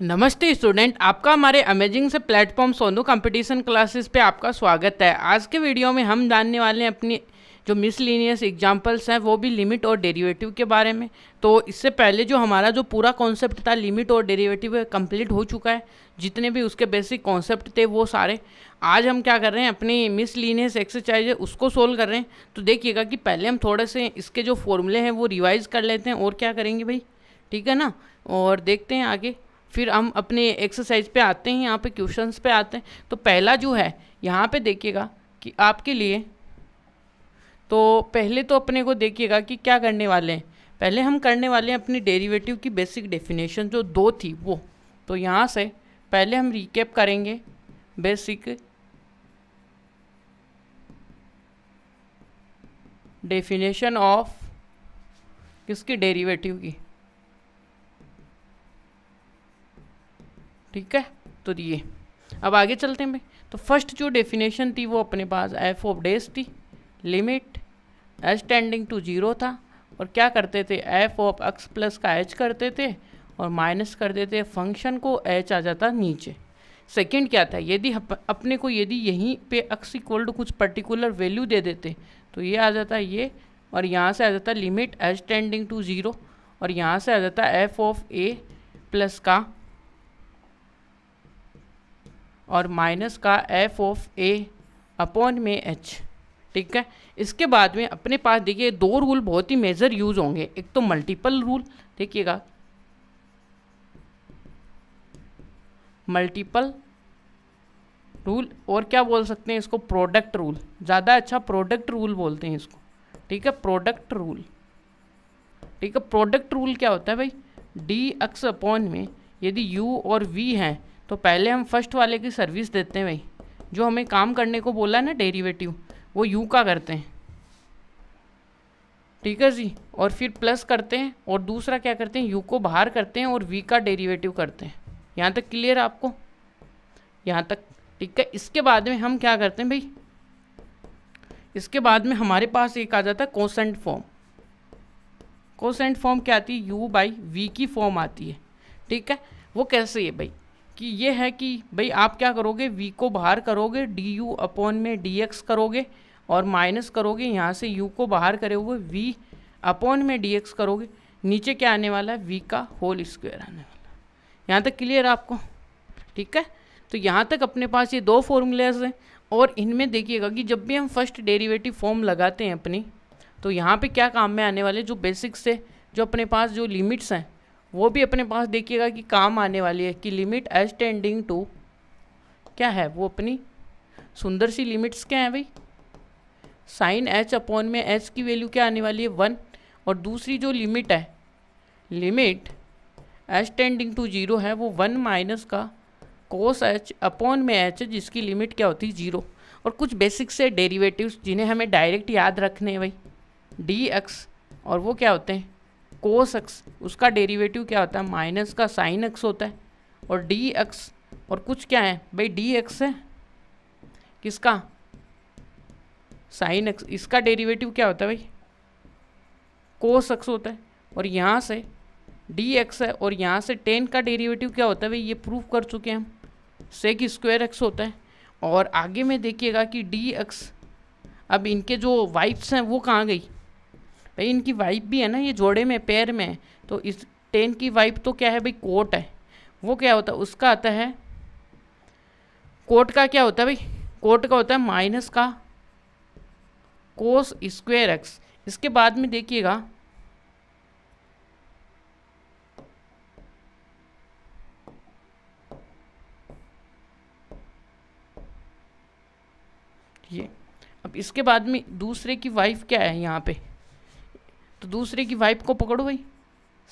नमस्ते स्टूडेंट आपका हमारे अमेजिंग से प्लेटफॉर्म सोनू कंपटीशन क्लासेस पे आपका स्वागत है आज के वीडियो में हम जानने वाले हैं अपनी जो मिसलिनियस एग्जाम्पल्स हैं वो भी लिमिट और डेरिवेटिव के बारे में तो इससे पहले जो हमारा जो पूरा कॉन्सेप्ट था लिमिट और डेरिवेटिव कंप्लीट हो चुका है जितने भी उसके बेसिक कॉन्सेप्ट थे वो सारे आज हम क्या कर रहे हैं अपनी मिसलिनियस एक्सरसाइज है उसको सोल्व कर रहे हैं तो देखिएगा कि पहले हम थोड़े से इसके जो फॉर्मूले हैं वो रिवाइज़ कर लेते हैं और क्या करेंगे भाई ठीक है ना और देखते हैं आगे फिर हम अपने एक्सरसाइज पे आते हैं यहाँ पे क्वेश्चंस पे आते हैं तो पहला जो है यहाँ पे देखिएगा कि आपके लिए तो पहले तो अपने को देखिएगा कि क्या करने वाले हैं पहले हम करने वाले हैं अपनी डेरिवेटिव की बेसिक डेफिनेशन जो दो थी वो तो यहाँ से पहले हम रिकेप करेंगे बेसिक डेफिनेशन ऑफ किसकी डेरिवेटिव की ठीक है तो ये अब आगे चलते हैं भाई तो फर्स्ट जो डेफिनेशन थी वो अपने पास एफ ऑफ डेज थी limit h tending to zero था और क्या करते थे एफ ऑफ एक्स प्लस का एच करते थे और माइनस कर देते फंक्शन को एच आ जाता नीचे सेकंड क्या था यदि अपने को यदि यहीं पे एक्स इक्वल टू कुछ पर्टिकुलर वैल्यू दे देते तो ये आ जाता ये और यहाँ से आ जाता limit h tending to zero और यहाँ से आ जाता एफ ऑफ ए प्लस का और माइनस का एफ ऑफ ए अपॉन में एच ठीक है इसके बाद में अपने पास देखिए दो रूल बहुत ही मेजर यूज़ होंगे एक तो मल्टीपल रूल देखिएगा मल्टीपल रूल और क्या बोल सकते हैं इसको प्रोडक्ट रूल ज़्यादा अच्छा प्रोडक्ट रूल बोलते हैं इसको ठीक है प्रोडक्ट रूल ठीक है प्रोडक्ट रूल क्या होता है भाई डी एक्स अपॉन में यदि यू और वी हैं तो पहले हम फर्स्ट वाले की सर्विस देते हैं भाई जो हमें काम करने को बोला ना डेरिवेटिव वो यू का करते हैं ठीक है जी और फिर प्लस करते हैं और दूसरा क्या करते हैं यू को बाहर करते हैं और वी का डेरिवेटिव करते हैं यहाँ तक क्लियर आपको यहाँ तक ठीक है इसके बाद में हम क्या करते हैं भाई इसके बाद में हमारे पास एक आ जाता है कोसेंट फॉर्म कोसेंट फॉर्म क्या आती है यू बाई वी की फॉर्म आती है ठीक है वो कैसे है भाई कि ये है कि भाई आप क्या करोगे वी को बाहर करोगे डी यू अपॉन में डी एक्स करोगे और माइनस करोगे यहाँ से यू को बाहर करे हुए वी अपॉन में डी एक्स करोगे नीचे क्या आने वाला है वी का होल स्क्वायर आने वाला यहाँ तक क्लियर आपको ठीक है तो यहाँ तक अपने पास ये दो फॉर्मूलेज हैं और इनमें देखिएगा कि जब भी हम फर्स्ट डेरीवेटिव फॉर्म लगाते हैं अपनी तो यहाँ पर क्या काम में आने वाले जो बेसिक्स है जो अपने पास जो लिमिट्स हैं वो भी अपने पास देखिएगा कि काम आने वाली है कि लिमिट एज टेंडिंग टू क्या है वो अपनी सुंदर सी लिमिट्स क्या है भाई साइन एच अपॉन में एच की वैल्यू क्या आने वाली है वन और दूसरी जो लिमिट है limit h tending to zero है वो वन माइनस का कोस एच अपॉन में एच जिसकी लिमिट क्या होती है जीरो और कुछ बेसिक से डेरिवेटिव्स जिन्हें हमें डायरेक्ट याद रखने हैं भाई डी एक्स और वो क्या होते हैं कोस एक्स उसका डेरिवेटिव क्या होता है माइनस का साइन एक्स होता है और डी एक्स और कुछ क्या है भाई डी एक्स है किसका साइन एक्स इसका डेरिवेटिव क्या होता है भाई कोस एक्स होता है और यहाँ से डी एक्स है और यहाँ से टेन का डेरिवेटिव क्या होता है भाई ये प्रूव कर चुके हैं हम सेक स्क्वायर एक्स होता है और आगे में देखिएगा कि डी एक्स अब इनके जो वाइफ्स हैं वो कहाँ गई भाई इनकी वाइप भी है ना ये जोड़े में पैर में तो इस टेन की वाइप तो क्या है भाई कोट है वो क्या होता है उसका आता है कोट का क्या होता है भाई कोट का होता है माइनस का कोस स्क्वेयर एक्स इसके बाद में देखिएगा ये अब इसके बाद में दूसरे की वाइफ क्या है यहाँ पे तो दूसरे की वाइप को पकड़ो भाई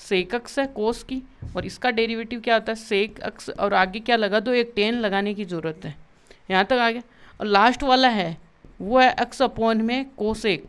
सेक अक्स है कोस की और इसका डेरिवेटिव क्या होता है सेक अक्स और आगे क्या लगा दो एक टेन लगाने की ज़रूरत है यहाँ तक आ गया और लास्ट वाला है वो है अक्स अपॉन में कोसेक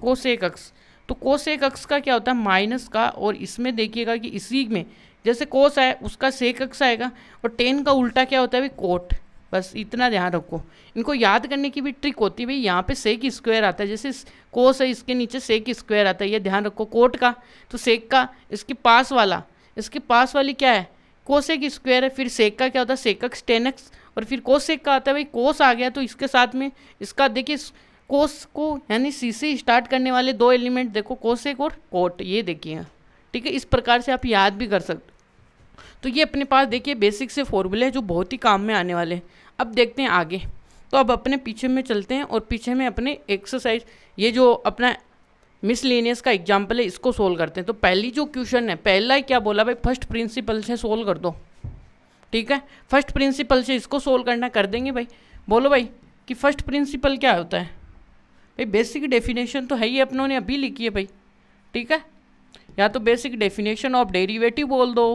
कोसेक अक्स तो कोसेक अक्स का क्या होता है माइनस का और इसमें देखिएगा कि इसी में जैसे कोस है उसका सेक अक्स आएगा और टेन का उल्टा क्या होता है भाई कोट बस इतना ध्यान रखो इनको याद करने की भी ट्रिक होती है भाई यहाँ पे सेक स्क्वायर आता है जैसे कोस है इसके नीचे सेक स्क्वायर आता है ये ध्यान रखो कोट का तो सेक का इसके पास वाला इसके पास वाली क्या है कोसेक स्क्वायर है फिर सेक का क्या होता है सेकक्स टेनक्स और फिर कोसेक का आता है भाई कोस आ गया तो इसके साथ में इसका देखिए कोस को यानी सी से स्टार्ट करने वाले दो एलिमेंट देखो कोसेक और कोट ये देखिए ठीक है इस प्रकार से आप याद भी कर सकते तो ये अपने पास देखिए बेसिक से फॉर्मूले हैं जो बहुत ही काम में आने वाले हैं अब देखते हैं आगे तो अब अपने पीछे में चलते हैं और पीछे में अपने एक्सरसाइज ये जो अपना मिसलेनियस का एग्जाम्पल है इसको सोल्व करते हैं तो पहली जो क्वेश्चन है पहला ही क्या बोला भाई फर्स्ट प्रिंसिपल से सोल्व कर दो ठीक है फर्स्ट प्रिंसिपल से इसको सोल्व करना कर देंगे भाई बोलो भाई कि फर्स्ट प्रिंसिपल क्या होता है भाई बेसिक डेफिनेशन तो है ही अपनों ने अभी लिखी है भाई ठीक है या तो बेसिक डेफिनेशन ऑफ डेरिवेटिव बोल दो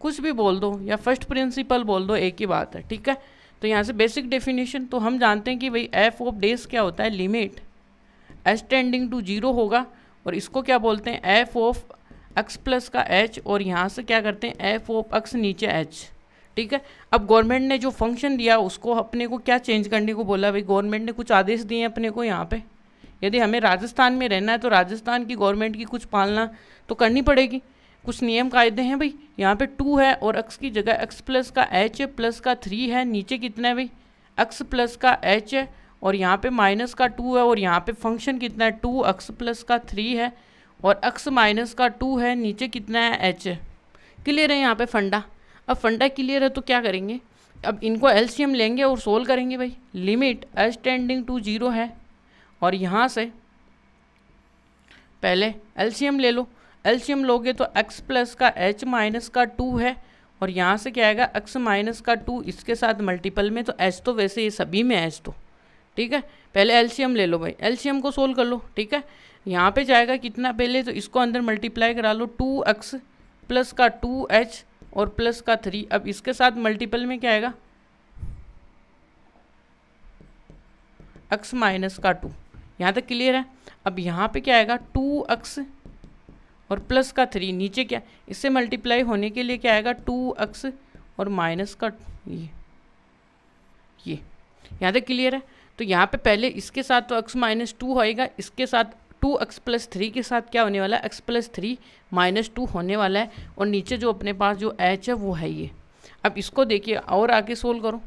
कुछ भी बोल दो या फर्स्ट प्रिंसिपल बोल दो एक ही बात है ठीक है तो यहाँ से बेसिक डेफिनेशन तो हम जानते हैं कि भाई एफ ऑफ डेज क्या होता है limit S tending to zero होगा और इसको क्या बोलते हैं एफ ऑफ एक्स प्लस का एच और यहाँ से क्या करते हैं एफ ऑफ एक्स नीचे एच ठीक है अब गवर्नमेंट ने जो फंक्शन दिया उसको अपने को क्या चेंज करने को बोला भाई गवर्नमेंट ने कुछ आदेश दिए हैं अपने को यहाँ पे यदि हमें राजस्थान में रहना है तो राजस्थान की गवर्नमेंट की कुछ पालना तो करनी पड़ेगी कुछ नियम कायदे हैं भाई यहाँ पे टू है और एक्स की जगह एक्स प्लस का एच है प्लस का थ्री है नीचे कितना है भाई एक्स प्लस का एच है और यहाँ पे माइनस का टू है और यहाँ पे फंक्शन कितना है टू एक्स प्लस का थ्री है और एक्स माइनस का टू है नीचे कितना है एच है क्लियर है यहाँ पर फंडा अब फंडा क्लियर है तो क्या करेंगे अब इनको एलसीएम लेंगे और सोल्व करेंगे भाई limit S tending to zero है और यहाँ से पहले एम ले लो एल्शियम लोगे तो एक्स प्लस का एच माइनस का टू है और यहाँ से क्या आएगा एक्स माइनस का टू इसके साथ मल्टीपल में तो एच तो वैसे ये सभी में एच तो ठीक है पहले एल्शियम ले लो भाई एल्शियम को सोल्व कर लो ठीक है यहाँ पे जाएगा कितना पहले तो इसको अंदर मल्टीप्लाई करा लो टू एक्स प्लस का टू एच और प्लस का थ्री अब इसके साथ मल्टीपल में क्या आएगा एक्स माइनस का टू यहाँ तक क्लियर है अब यहाँ पे क्या आएगा टू एक्स और प्लस का थ्री नीचे क्या इससे मल्टीप्लाई होने के लिए क्या आएगा टू एक्स और माइनस का ये ये यहाँ तक क्लियर है तो यहाँ पे पहले इसके साथ तो एक्स माइनस टू होएगा इसके साथ टू एक्स प्लस थ्री के साथ क्या होने वाला है x plus three minus two होने वाला है और नीचे जो अपने पास जो एच है वो है ये अब इसको देखिए और आगे सोल्व करो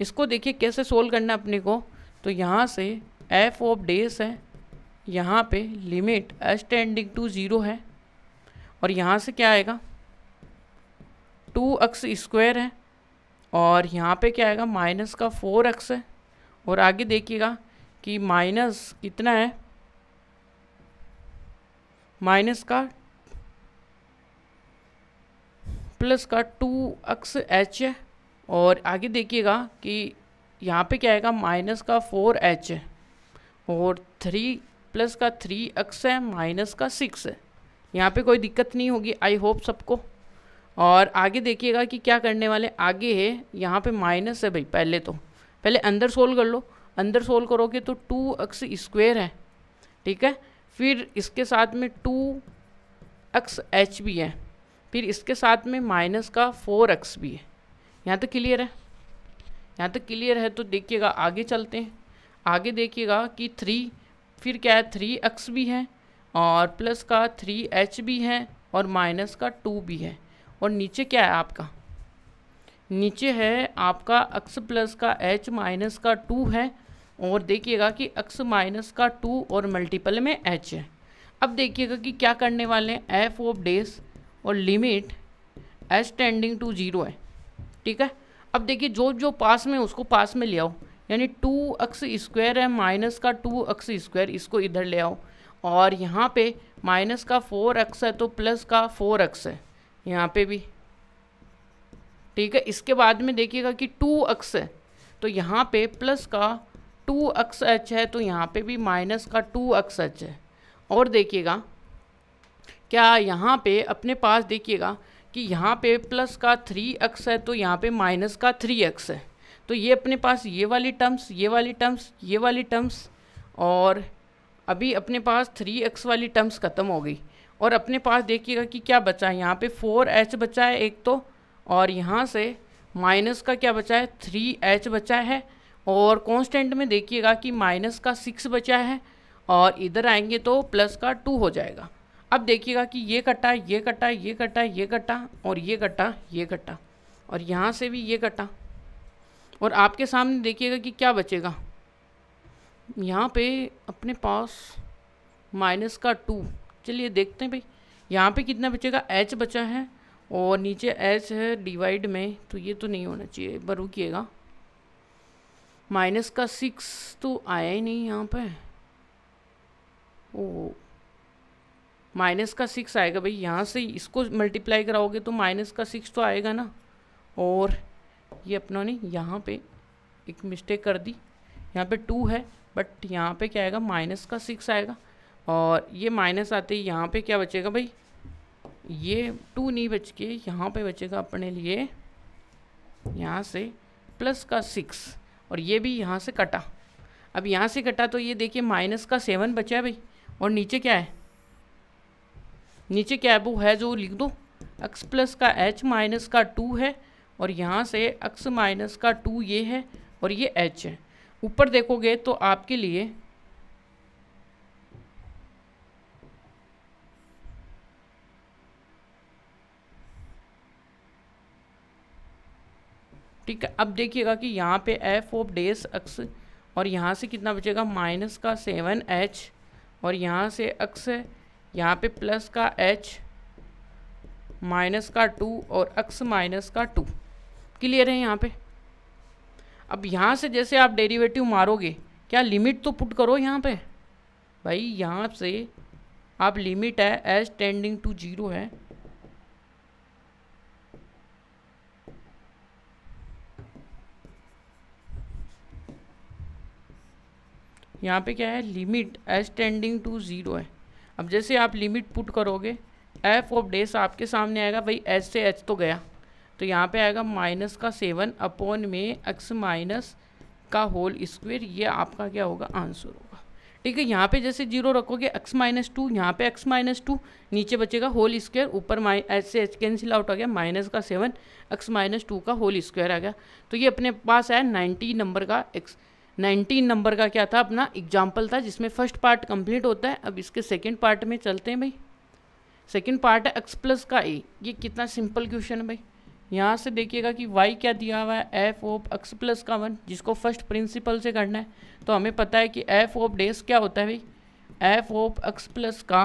इसको देखिए कैसे सोल्व करना अपने को तो यहाँ से एफ ऑफ डेस है यहाँ पे limit S tending to zero है और यहाँ से क्या आएगा टू एक्स स्क्वायर है और यहाँ पे क्या आएगा माइनस का फोर एक्स है और आगे देखिएगा कि माइनस कितना है माइनस का प्लस का टू एक्स एच है और आगे देखिएगा कि यहाँ पे क्या आएगा माइनस का फोर एच है और थ्री प्लस का थ्री एक्स है माइनस का सिक्स है यहाँ पे कोई दिक्कत नहीं होगी आई होप सबको और आगे देखिएगा कि क्या करने वाले आगे है यहाँ पे माइनस है भाई पहले तो पहले अंदर सोल्व कर लो अंदर सोल्व करोगे तो टू एक्स स्क्वेयर है ठीक है फिर इसके साथ में टू एक्स एच भी है फिर इसके साथ में माइनस का फोर एक्स भी है यहाँ तक तो क्लियर है यहाँ तक तो क्लियर है तो देखिएगा आगे चलते हैं आगे देखिएगा कि थ्री फिर क्या है थ्री एक्स भी है और प्लस का थ्री एच भी है और माइनस का टू भी है और नीचे क्या है आपका नीचे है आपका एक्स प्लस का एच माइनस का टू है और देखिएगा कि एक्स माइनस का टू और मल्टीपल में एच है अब देखिएगा कि क्या करने वाले हैं एफ ऑफ डेस और limit h tending to zero है ठीक है अब देखिए जो जो पास में उसको पास में ले आओ यानी टू अक्स स्क्वायर है माइनस का टू अक्स स्क्वायर इसको इधर ले आओ और यहाँ पे माइनस का फोर अक्स है तो प्लस का फोर अक्स है यहाँ पे भी ठीक है इसके बाद में देखिएगा कि टू अक्स है तो यहाँ पे प्लस का टू अक्स एच है तो यहाँ पे भी माइनस का टू अक्स एच है और देखिएगा क्या यहाँ पे अपने पास देखिएगा कि यहाँ पे प्लस का थ्री अक्स है तो यहाँ पे माइनस का थ्री अक्स है तो ये अपने पास ये वाली टर्म्स ये वाली टर्म्स ये वाली टर्म्स और अभी अपने पास थ्री एक्स वाली टर्म्स ख़त्म हो गई और अपने पास देखिएगा कि क्या बचा है यहाँ पे फोर एच बचा है एक तो और यहाँ से माइनस का क्या बचा है थ्री एच बचा है और कांस्टेंट में देखिएगा कि माइनस का सिक्स बचा है और इधर आएंगे तो प्लस का टू हो जाएगा अब देखिएगा कि ये कटा ये कटा ये कटा ये कटा और ये कटा ये कटा और यहाँ से भी ये कटा और आपके सामने देखिएगा कि क्या बचेगा यहाँ पे अपने पास माइनस का टू चलिए देखते हैं भाई यहाँ पे कितना बचेगा एच बचा है और नीचे एच है डिवाइड में तो ये तो नहीं होना चाहिए पर रुकिएगा माइनस का सिक्स तो आया ही नहीं यहाँ पे ओ माइनस का सिक्स आएगा भाई यहाँ से इसको मल्टीप्लाई कराओगे तो माइनस का सिक्स तो आएगा ना और ये अपनों ने यहाँ पे एक मिस्टेक कर दी यहाँ पे टू है बट यहाँ पे क्या आएगा माइनस का सिक्स आएगा और ये माइनस आते ही यहाँ पे क्या बचेगा भाई ये टू नहीं बच के यहाँ पे बचेगा अपने लिए यहाँ से प्लस का सिक्स और ये भी यहाँ से कटा अब यहाँ से कटा तो ये देखिए माइनस का सेवन बचा है भाई और नीचे क्या है नीचे क्या है वो है जो लिख दो एक्स प्लस का एच माइनस का टू है और यहाँ से एक्स माइनस का टू ये है और ये एच है ऊपर देखोगे तो आपके लिए ठीक है अब देखिएगा कि यहाँ पे एफ ऑफ डेस एक्स और यहाँ से कितना बचेगा माइनस का सेवन एच और यहाँ से एक्स है यहाँ पे प्लस का एच माइनस का टू और एक्स माइनस का टू क्लियर है यहाँ पे अब यहाँ से जैसे आप डेरिवेटिव मारोगे क्या लिमिट तो पुट करो यहाँ पे भाई यहाँ से आप लिमिट है एज टेंडिंग टू जीरो है यहाँ पे क्या है limit h tending to zero है अब जैसे आप लिमिट पुट करोगे एफ ऑफ डेस आपके सामने आएगा भाई एच से एच तो गया तो यहाँ पे आएगा माइनस का सेवन अपॉन में एक्स माइनस का होल स्क्वेयर ये आपका क्या होगा आंसर होगा ठीक है यहाँ पे जैसे जीरो रखोगे एक्स माइनस टू यहाँ पे एक्स माइनस टू नीचे बचेगा होल स्क्वेयर ऊपर माइ ऐसे कैंसिल आउट आ गया माइनस का सेवन एक्स माइनस टू का होल स्क्वेयर आ गया तो ये अपने पास आया नाइन्टी नंबर का एक्स नाइन्टीन नंबर का क्या था अपना एग्जाम्पल था जिसमें फर्स्ट पार्ट कम्प्लीट होता है अब इसके सेकेंड पार्ट में चलते हैं भाई सेकेंड पार्ट है एक्स प्लस का ए ये कितना सिंपल क्वेश्चन है भाई यहाँ से देखिएगा कि वाई क्या दिया हुआ है एफ ओप एक्स प्लस का वन जिसको फर्स्ट प्रिंसिपल से करना है तो हमें पता है कि एफ ओप डेस क्या होता है भाई एफ ओप एक्स प्लस का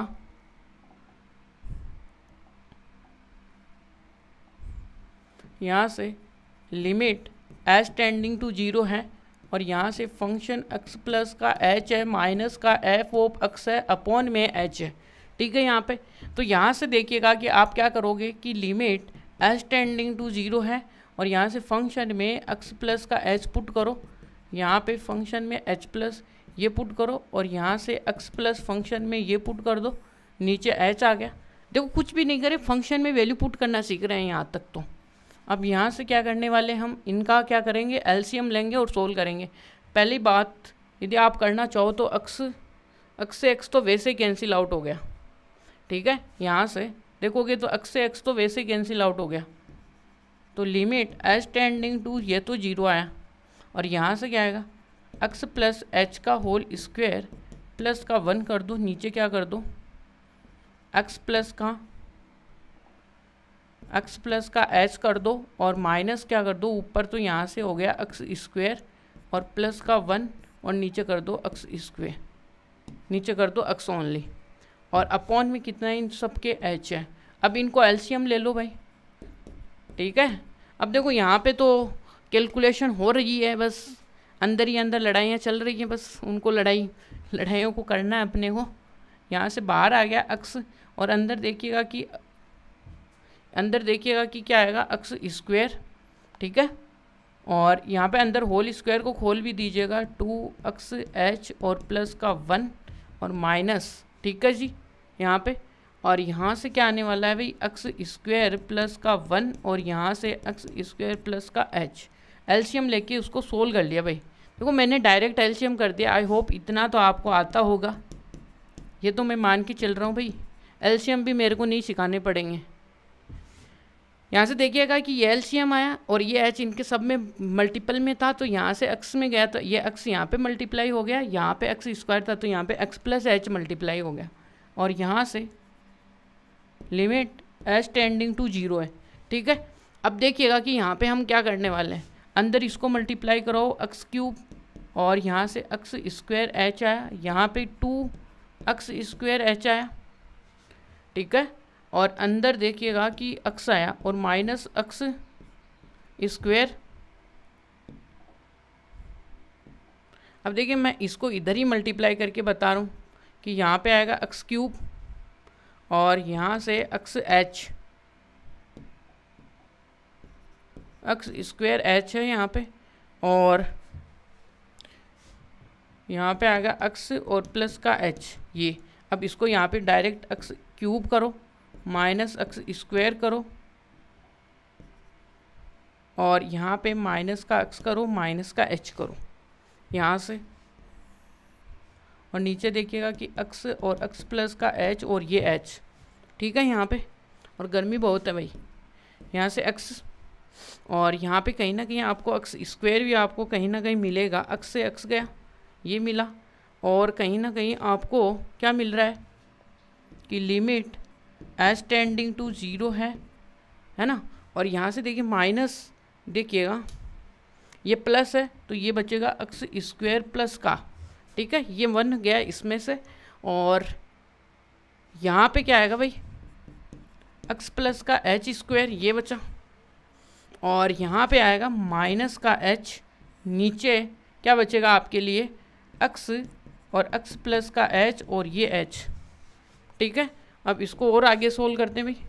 यहाँ से limit h tending to zero है और यहाँ से फंक्शन एक्स प्लस का एच है माइनस का एफ ओप एक्स है अपॉन में एच है ठीक है यहाँ पे तो यहाँ से देखिएगा कि आप क्या करोगे कि limit h tending to zero है और यहाँ से फंक्शन में एक्स प्लस का एच पुट करो यहाँ पे फंक्शन में एच प्लस ये पुट करो और यहाँ से एक्स प्लस फंक्शन में ये पुट कर दो नीचे एच आ गया देखो कुछ भी नहीं करे फंक्शन में वैल्यू पुट करना सीख रहे हैं यहाँ तक तो अब यहाँ से क्या करने वाले हम इनका क्या करेंगे एलसीएम लेंगे और सोल्व करेंगे पहली बात यदि आप करना चाहो तो अक्स अक्स से एक्स तो वैसे कैंसिल आउट हो गया ठीक है यहाँ से देखोगे तो एक्स से एक्स तो वैसे कैंसिल आउट हो गया तो लिमिट एच टेंडिंग टू ये तो जीरो आया और यहाँ से क्या आएगा एक्स प्लस एच का होल स्क्वेयर प्लस का वन कर दो नीचे क्या कर दो एक्स प्लस का एक्स प्लस का एच कर दो और माइनस क्या कर दो ऊपर तो यहाँ से हो गया एक्स स्क्वेयर और प्लस का वन और नीचे कर दो एक्स स्क्वेयर नीचे कर दो एक्स ओनली और अपॉन में कितना इन सब के एच है अब इनको एल्शियम ले लो भाई ठीक है अब देखो यहाँ पे तो कैलकुलेशन हो रही है बस अंदर ही अंदर लड़ाइयाँ चल रही हैं बस उनको लड़ाई लड़ाइयों को करना है अपने को यहाँ से बाहर आ गया अक्स और अंदर देखिएगा कि अंदर देखिएगा कि क्या आएगा अक्स स्क्वेयर ठीक है और यहाँ पे अंदर होल स्क्वायर को खोल भी दीजिएगा टू अक्स एच और प्लस का वन और माइनस ठीक है जी यहाँ पे और यहाँ से क्या आने वाला है भाई एक्स स्क्वायर प्लस का वन और यहाँ से एक्स स्क्वायर प्लस का एच एल्शियम लेके उसको सोल्व कर लिया भाई देखो मैंने डायरेक्ट एल्शियम कर दिया आई होप इतना तो आपको आता होगा ये तो मैं मान के चल रहा हूँ भाई एल्शियम भी मेरे को नहीं सिखाने पड़ेंगे यहाँ से देखिएगा कि ये एल्शियम आया और ये एच इनके सब में मल्टीपल में था तो यहाँ से एक्स में गया तो ये एक्स यहाँ पे मल्टीप्लाई हो गया यहाँ पे एक्स स्क्वायर था तो यहाँ पे एक्स प्लस एच मल्टीप्लाई हो गया और यहाँ से limit S tending to zero है ठीक है अब देखिएगा कि यहाँ पे हम क्या करने वाले हैं अंदर इसको मल्टीप्लाई करो एक्स क्यूब और यहाँ से एक्स स्क्वायर एच आया यहाँ पे टू एक्स स्क्वायर एच आया ठीक है और अंदर देखिएगा कि एक्स आया और माइनस एक्स स्क्वेयर अब देखिए मैं इसको इधर ही मल्टीप्लाई करके बता रहा हूँ कि यहाँ पे आएगा एक्स क्यूब और यहाँ से x h x square h है यहाँ पे और यहाँ पे आएगा एक्स और प्लस का एच ये अब इसको यहाँ पे डायरेक्ट एक्स क्यूब करो माइनस एक्स स्क्वेयर करो और यहाँ पे माइनस का एक्स करो माइनस का एच करो यहाँ से और नीचे देखिएगा कि अक्स और अक्स प्लस का एच और ये एच ठीक है यहाँ पे और गर्मी बहुत है भाई यहाँ से अक्स और यहाँ पे कहीं ना कहीं आपको अक्स स्क्वायर भी आपको कहीं ना कहीं मिलेगा अक्स से अक्स गया ये मिला और कहीं ना कहीं आपको क्या मिल रहा है कि limit h tending to zero है है ना और यहाँ से देखिए माइनस देखिएगा ये प्लस है तो ये बचेगा अक्स स्क्वायर प्लस का ठीक है ये वन गया इसमें से और यहाँ पे क्या आएगा भाई एक्स प्लस का एच स्क्वायर ये बचा और यहाँ पे आएगा माइनस का एच नीचे क्या बचेगा आपके लिए एक्स और एक्स प्लस का एच और ये एच ठीक है अब इसको और आगे सोल्व करते हैं भाई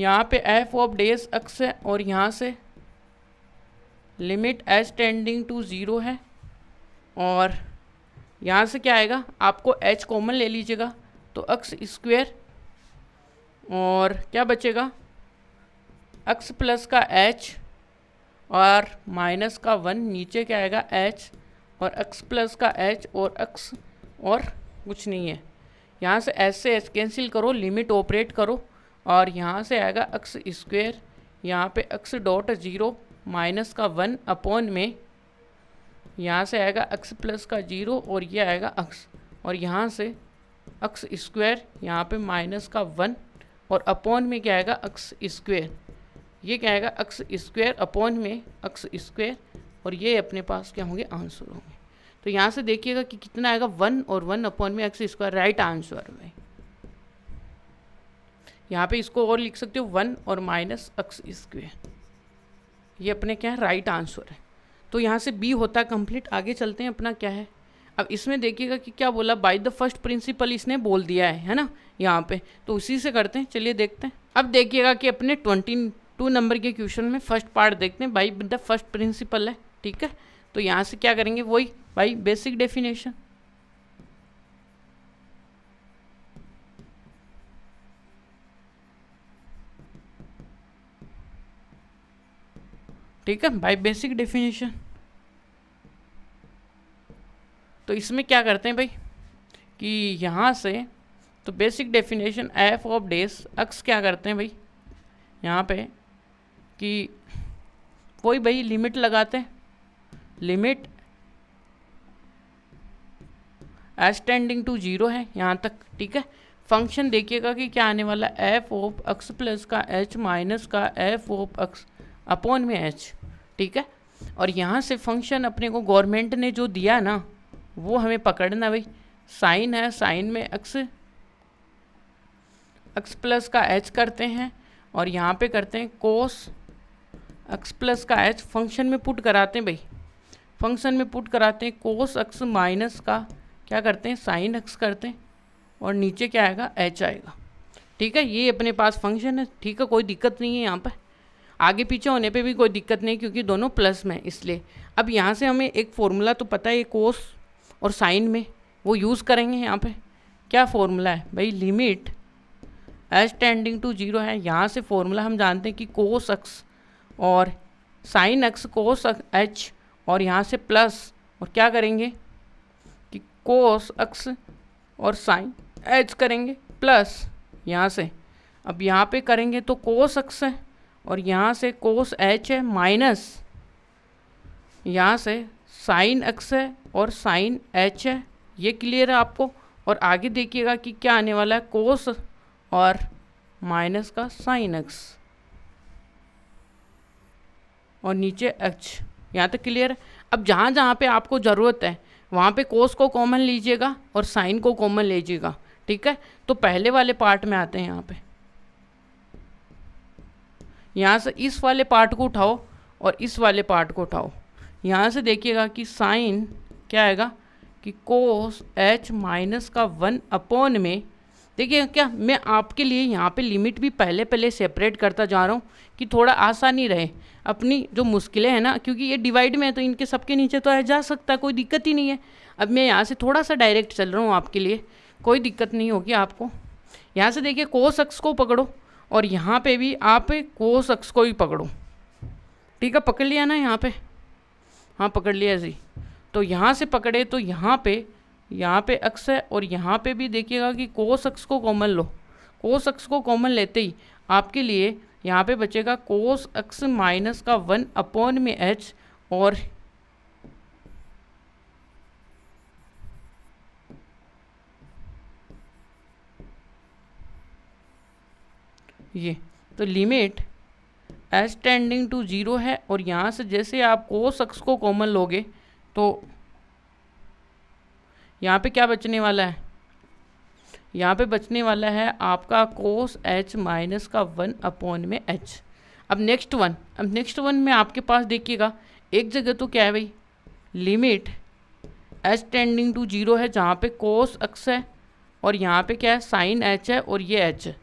यहाँ पे एफ ऑफ डेस एक्स है और यहाँ से limit h tending to zero है और यहाँ से क्या आएगा आपको एच कॉमन ले लीजिएगा तो अक्स स्क्वेयर और क्या बचेगा अक्स प्लस का एच और माइनस का वन नीचे क्या आएगा एच और एक्स प्लस का एच और एक्स और कुछ नहीं है यहाँ से एच से एच कैंसिल करो लिमिट ऑपरेट करो और यहाँ से आएगा एक्स स्क्वेयर यहाँ पे एक्स डॉट ज़ीरो माइनस का वन अपॉन में यहाँ से आएगा एक्स प्लस का जीरो और ये आएगा अक्स और यहाँ से अक्स स्क्वायर यहाँ पे माइनस का वन और अपॉन में क्या आएगा अक्स स्क्वायर ये क्या आएगा अक्स स्क्वायर अपॉन में अक्स स्क्वायर और ये अपने पास क्या होंगे आंसर होंगे तो यहाँ से देखिएगा कि कितना आएगा वन और वन अपॉन में एक्स स्क्वायर राइट आंसर में यहाँ पे इसको और लिख सकते हो वन और माइनस एक्स स्क्वेयर ये अपने क्या है राइट आंसर है तो यहाँ से बी होता है कंप्लीट आगे चलते हैं अपना क्या है अब इसमें देखिएगा कि क्या बोला बाय द फर्स्ट प्रिंसिपल इसने बोल दिया है है ना यहाँ पे तो उसी से करते हैं चलिए देखते हैं अब देखिएगा कि अपने ट्वेंटी टू नंबर के क्वेश्चन में फर्स्ट पार्ट देखते हैं बाई द फर्स्ट प्रिंसिपल है ठीक है तो यहाँ से क्या करेंगे वही बाई बेसिक डेफिनेशन ठीक है बाय बेसिक डेफिनेशन तो इसमें क्या करते हैं भाई कि यहाँ से तो बेसिक डेफिनेशन एफ ऑफ डेस अक्स क्या करते हैं भाई यहाँ पे कि कोई भाई लिमिट लगाते हैं limit S tending to zero है यहाँ तक ठीक है फंक्शन देखिएगा कि क्या आने वाला एफ ओप एक्स प्लस का एच माइनस का एफ ओप एक्स अपॉन में एच ठीक है और यहाँ से फंक्शन अपने को गवर्नमेंट ने जो दिया ना वो हमें पकड़ना भाई साइन है साइन में एक्स एक्स प्लस का एच करते हैं और यहाँ पे करते हैं कोस एक्स प्लस का एच फंक्शन में पुट कराते हैं भाई फंक्शन में पुट कराते हैं कोस एक्स माइनस का क्या करते हैं साइन एक्स करते हैं और नीचे क्या आएगा एच आएगा ठीक है ये अपने पास फंक्शन है ठीक है कोई दिक्कत नहीं है यहाँ पर आगे पीछे होने पे भी कोई दिक्कत नहीं क्योंकि दोनों प्लस में इसलिए अब यहाँ से हमें एक फॉर्मूला तो पता है कोस और साइन में वो यूज़ करेंगे यहाँ पे क्या फॉर्मूला है भाई limit h tending to zero है यहाँ से फॉर्मूला हम जानते हैं कि कोस अक्स और साइन अक्स कोस एच और यहाँ से प्लस और क्या करेंगे कि कोस अक्स और साइन एच करेंगे प्लस यहाँ से अब यहाँ पे करेंगे तो कोस अक्स है और यहाँ से कोस एच है माइनस यहाँ से साइन एक्स है और साइन एच है ये क्लियर है आपको और आगे देखिएगा कि क्या आने वाला है कोस और माइनस का साइन एक्स और नीचे एच यहाँ तक क्लियर है अब जहाँ जहाँ पे आपको ज़रूरत है वहाँ पे कोस को कॉमन लीजिएगा और साइन को कॉमन लीजिएगा ठीक है तो पहले वाले पार्ट में आते हैं यहाँ पे यहाँ से इस वाले पार्ट को उठाओ और इस वाले पार्ट को उठाओ यहाँ से देखिएगा कि साइन क्या आएगा कि कोस एच माइनस का वन अपॉन में देखिए क्या मैं आपके लिए यहाँ पे लिमिट भी पहले पहले सेपरेट करता जा रहा हूँ कि थोड़ा आसानी रहे अपनी जो मुश्किलें हैं ना क्योंकि ये डिवाइड में है तो इनके सबके नीचे तो आ जा सकता है कोई दिक्कत ही नहीं है अब मैं यहाँ से थोड़ा सा डायरेक्ट चल रहा हूँ आपके लिए कोई दिक्कत नहीं होगी आपको यहाँ से देखिए कोस एक्स को पकड़ो और यहाँ पे भी आप को शख्स को ही पकड़ो ठीक है पकड़ लिया ना यहाँ पे हाँ पकड़ लिया जी तो यहाँ से पकड़े तो यहाँ पे यहाँ पे अक्स है और यहाँ पे भी देखिएगा कि को शख्स को कॉमन लो कोस अक्स को कॉमन लेते ही आपके लिए यहाँ पे बचेगा कोस अक्स माइनस का वन अपॉन में एच और ये तो limit S tending to zero है और यहाँ से जैसे आप ओ शख्स को कॉमन लोगे तो यहाँ पे क्या बचने वाला है यहाँ पे बचने वाला है आपका कोस एच माइनस का वन अपॉन में एच अब नेक्स्ट वन अब नेक्स्ट वन में आपके पास देखिएगा एक जगह तो क्या है भाई limit h tending to zero है जहाँ पे कोस एक्स है और यहाँ पे क्या है साइन एच है और ये एच है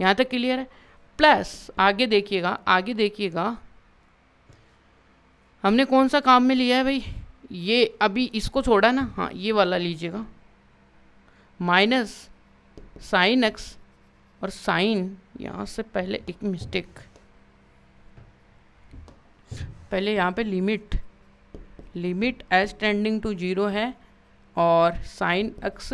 यहाँ तक क्लियर है प्लस आगे देखिएगा आगे देखिएगा हमने कौन सा काम में लिया है भाई ये अभी इसको छोड़ा ना हाँ ये वाला लीजिएगा माइनस साइन एक्स और साइन यहाँ से पहले एक मिस्टेक पहले यहाँ पे limit limit h tending to zero है और साइन एक्स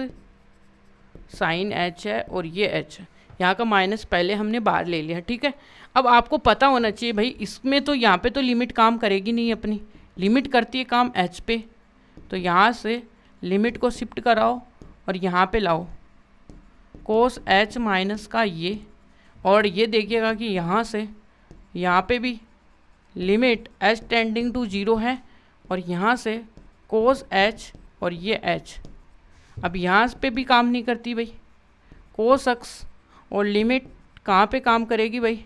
साइन एच है और ये एच है यहाँ का माइनस पहले हमने बाहर ले लिया ठीक है अब आपको पता होना चाहिए भाई इसमें तो यहाँ पे तो लिमिट काम करेगी नहीं अपनी लिमिट करती है काम एच पे तो यहाँ से लिमिट को शिफ्ट कराओ और यहाँ पे लाओ कोस एच माइनस का ये और ये देखिएगा कि यहाँ से यहाँ पे भी limit h tending to zero है और यहाँ से कोस एच और ये एच अब यहाँ पे भी काम नहीं करती भाई कोस एक्स और लिमिट कहाँ पे काम करेगी भाई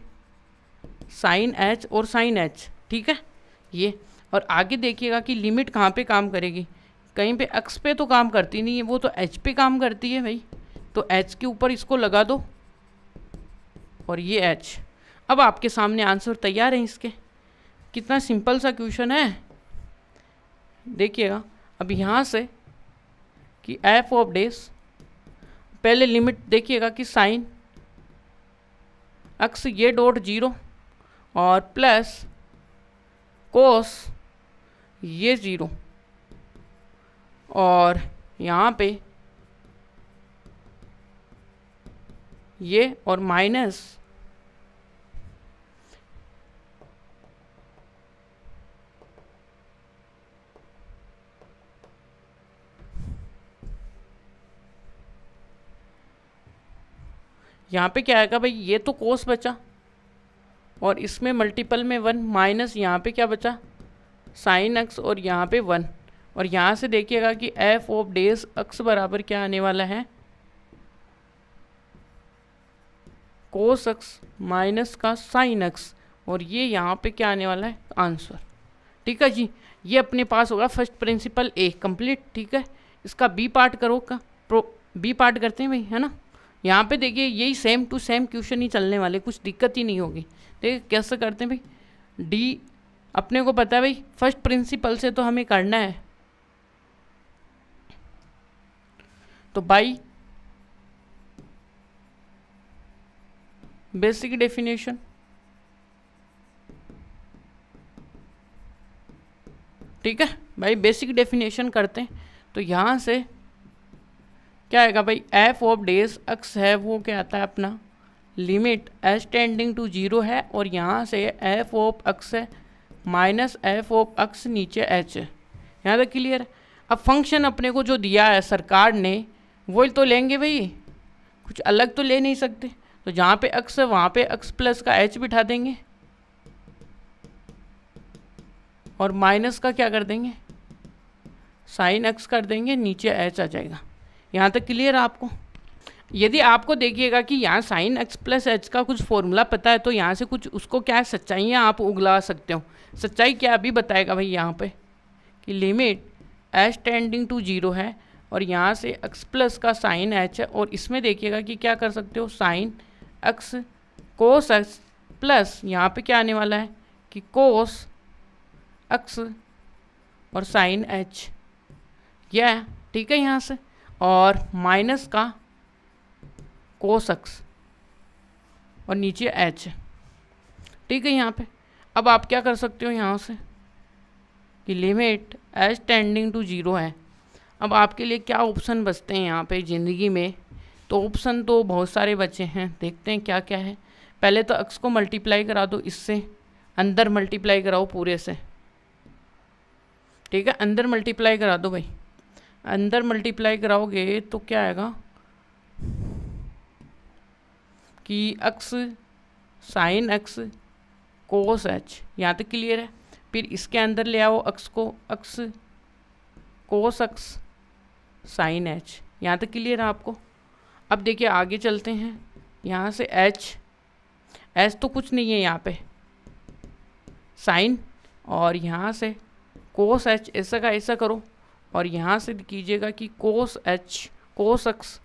साइन एच और साइन एच ठीक है ये और आगे देखिएगा कि लिमिट कहाँ पे काम करेगी कहीं पे एक्स पे तो काम करती नहीं है वो तो एच पे काम करती है भाई तो एच के ऊपर इसको लगा दो और ये एच अब आपके सामने आंसर तैयार है इसके कितना सिंपल सा क्वेश्चन है देखिएगा अब यहाँ से कि एफ ऑफ डेस पहले लिमिट देखिएगा कि साइन अक्स ये डॉट जीरो और प्लस कोस ये ज़ीरो और यहाँ पे ये और माइनस यहाँ पे क्या आएगा भाई ये तो कोस बचा और इसमें मल्टीपल में वन माइनस यहाँ पे क्या बचा साइन एक्स और यहाँ पे वन और यहाँ से देखिएगा कि एफ ऑफ डेस एक्स बराबर क्या आने वाला है कोस एक्स माइनस का साइन एक्स और ये यहाँ पे क्या आने वाला है आंसर ठीक है जी ये अपने पास होगा फर्स्ट प्रिंसिपल ए कंप्लीट ठीक है इसका बी पार्ट करो का प्रो बी पार्ट करते हैं भाई है ना यहाँ पे देखिए यही सेम टू सेम क्वेश्चन ही चलने वाले कुछ दिक्कत ही नहीं होगी देखिए कैसे करते हैं भाई डी अपने को पता है भाई फर्स्ट प्रिंसिपल से तो हमें करना है तो बाई बेसिक डेफिनेशन ठीक है भाई बेसिक डेफिनेशन करते हैं तो यहाँ से क्या आएगा भाई एफ ऑफ डेज अक्स है वो क्या आता है अपना limit S tending to zero है और यहाँ से एफ ऑफ अक्स है माइनस एफ ऑफ अक्स नीचे एच है यहाँ तक क्लियर है अब फंक्शन अपने को जो दिया है सरकार ने वो तो लेंगे भाई कुछ अलग तो ले नहीं सकते तो जहाँ पे एक्स है वहाँ पे एक्स प्लस का एच बिठा देंगे और माइनस का क्या कर देंगे साइन एक्स कर देंगे नीचे एच आ जाएगा यहाँ तक क्लियर आपको यदि आपको देखिएगा कि यहाँ साइन एक्स प्लस एच का कुछ फॉर्मूला पता है तो यहाँ से कुछ उसको क्या है सच्चाइयाँ आप उगला सकते हो सच्चाई क्या अभी बताएगा भाई यहाँ पे कि limit h tending to zero है और यहाँ से एक्स प्लस का साइन एच है और इसमें देखिएगा कि क्या कर सकते हो sine x cos x plus यहाँ पर क्या आने वाला है कि कोस एक्स और साइन एच यह ठीक है यहाँ से और माइनस का कोसक्स और नीचे एच ठीक है यहाँ पे अब आप क्या कर सकते हो यहाँ से कि limit h tending to zero है अब आपके लिए क्या ऑप्शन बचते हैं यहाँ पे ज़िंदगी में तो ऑप्शन तो बहुत सारे बचे हैं देखते हैं क्या क्या है पहले तो अक्स को मल्टीप्लाई करा दो इससे अंदर मल्टीप्लाई कराओ पूरे से ठीक है अंदर मल्टीप्लाई करा दो भाई अंदर मल्टीप्लाई कराओगे तो क्या आएगा कि x sine x cos h यहाँ तक क्लियर है फिर इसके अंदर ले आओ अक्स को अक्स कोस अक्स साइन एच यहाँ तक क्लियर है आपको अब देखिए आगे चलते हैं यहाँ से एच एच तो कुछ नहीं है यहाँ पे साइन और यहाँ से कोस एच ऐसा का ऐसा करो और यहाँ से कीजिएगा कि कोस एच कोस एक्स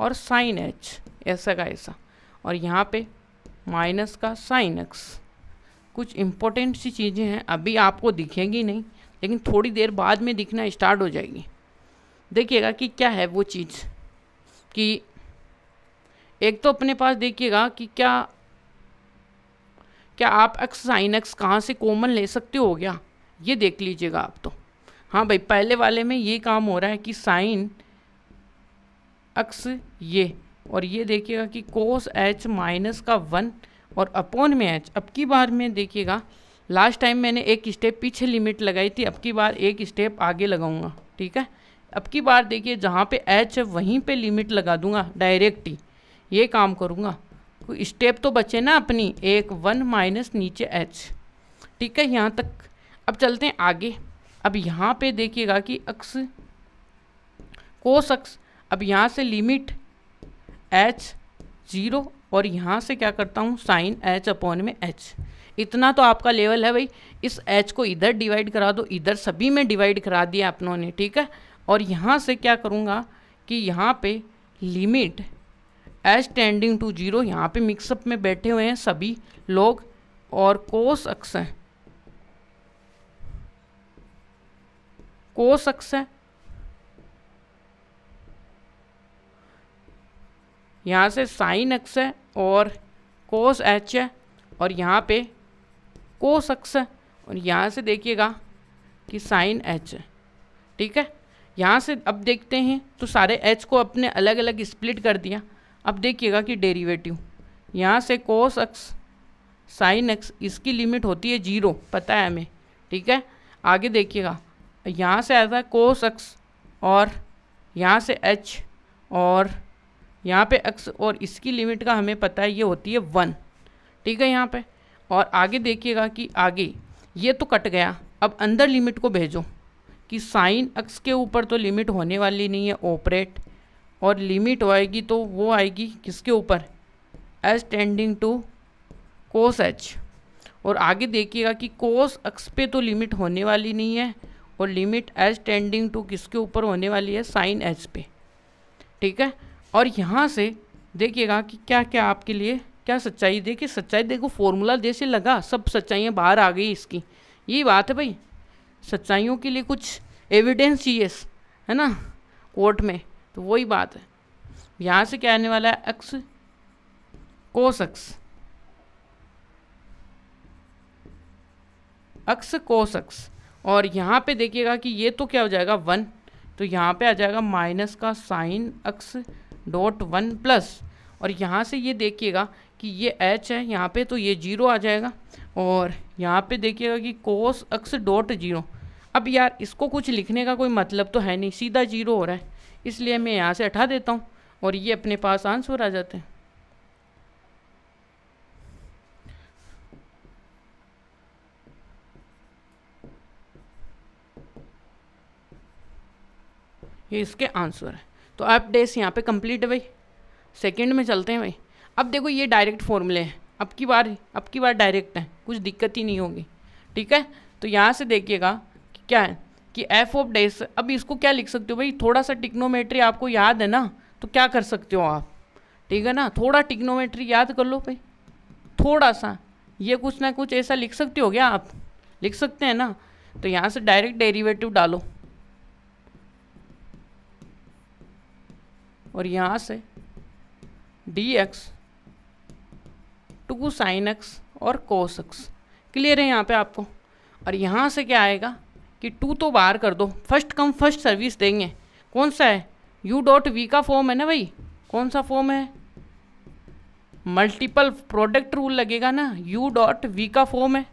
और साइन एच ऐसा का ऐसा और यहाँ पे माइनस का साइन एक्स कुछ इम्पोर्टेंट सी चीज़ें हैं अभी आपको दिखेंगी नहीं लेकिन थोड़ी देर बाद में दिखना स्टार्ट हो जाएगी देखिएगा कि क्या है वो चीज़ कि एक तो अपने पास देखिएगा कि क्या क्या आप एक्स साइन एक्स कहाँ से कॉमन ले सकते हो गया ये देख लीजिएगा आप तो हाँ भाई पहले वाले में ये काम हो रहा है कि साइन अक्स ये और ये देखिएगा कि कोस एच माइनस का वन और अपॉन में एच अब की बार में देखिएगा लास्ट टाइम मैंने एक स्टेप पीछे लिमिट लगाई थी अब की बार एक स्टेप आगे लगाऊंगा ठीक है अब की बार देखिए जहाँ पे एच है वहीं पे लिमिट लगा दूंगा डायरेक्ट ही ये काम करूँगा स्टेप तो बचे ना अपनी एक वन माइनस नीचे एच ठीक है यहाँ तक अब चलते हैं आगे अब यहाँ पे देखिएगा कि अक्स कोस अक्स अब यहाँ से लिमिट एच ज़ीरो और यहाँ से क्या करता हूँ साइन एच अपॉन में एच इतना तो आपका लेवल है भाई इस एच को इधर डिवाइड करा दो इधर सभी में डिवाइड करा दिया अपनों ने ठीक है और यहाँ से क्या करूँगा कि यहाँ पे limit h tending to zero यहाँ पे मिक्सअप में बैठे हुए हैं सभी लोग और कोस अक्स हैं कोस सक्स है यहाँ से साइन एक्स है और कोस एच है और यहाँ पे कोस एक्स है और यहाँ से देखिएगा कि साइन एच है ठीक है यहाँ से अब देखते हैं तो सारे एच को अपने अलग अलग स्प्लिट कर दिया अब देखिएगा कि डेरिवेटिव यहाँ से कोस अक्स साइन एक्स इसकी लिमिट होती है जीरो पता है हमें ठीक है आगे देखिएगा यहाँ से आया था कोस एक्स और यहाँ से एच और यहाँ पे एक्स और इसकी लिमिट का हमें पता है ये होती है वन ठीक है यहाँ पे और आगे देखिएगा कि आगे ये तो कट गया अब अंदर लिमिट को भेजो कि साइन एक्स के ऊपर तो लिमिट होने वाली नहीं है ऑपरेट और लिमिट आएगी तो वो आएगी किसके ऊपर h tending to cos h और आगे देखिएगा कि कोस एक्स पे तो लिमिट होने वाली नहीं है और लिमिट एज टेंडिंग टू किसके ऊपर होने वाली है साइन एच पे ठीक है और यहाँ से देखिएगा कि क्या क्या आपके लिए क्या सच्चाई देखिए सच्चाई देखो फॉर्मूला जैसे लगा सब सच्चाइयाँ बाहर आ गई इसकी यही बात है भाई सच्चाइयों के लिए कुछ एविडेंस चाहिए है ना कोर्ट में तो वही बात है यहाँ से क्या आने वाला है x cos x x cos x और यहाँ पे देखिएगा कि ये तो क्या हो जाएगा वन तो यहाँ पे आ जाएगा माइनस का sine x dot one plus और यहाँ से ये देखिएगा कि ये एच है यहाँ पे तो ये जीरो आ जाएगा और यहाँ पे देखिएगा कि कोस अक्स डॉट जीरो अब यार इसको कुछ लिखने का कोई मतलब तो है नहीं सीधा जीरो हो रहा है इसलिए मैं यहाँ से हटा देता हूँ और ये अपने पास आंसर आ जाते हैं ये इसके आंसर है तो आप डेस यहाँ पे कंप्लीट है भाई सेकंड में चलते हैं भाई अब देखो ये डायरेक्ट फॉर्मूले हैं अब की बार अब की बार डायरेक्ट है कुछ दिक्कत ही नहीं होगी ठीक है तो यहाँ से देखिएगा क्या है कि एफ ऑफ डेस अब इसको क्या लिख सकते हो भाई थोड़ा सा टिक्नोमेट्री आपको याद है ना तो क्या कर सकते हो आप ठीक है ना थोड़ा टिक्नोमेट्री याद कर लो भाई थोड़ा सा ये कुछ ना कुछ ऐसा लिख सकते हो क्या आप लिख सकते हैं ना तो यहाँ से डायरेक्ट डेरिवेटिव डालो और यहाँ से d x to sine x और कोस एक्स क्लियर है यहाँ पे आपको और यहाँ से क्या आएगा कि टू तो बाहर कर दो फर्स्ट कम फर्स्ट सर्विस देंगे कौन सा है यू डॉट वी का फॉर्म है ना भाई कौन सा फॉर्म है मल्टीपल प्रोडक्ट रूल लगेगा ना यू डॉट वी का फॉर्म है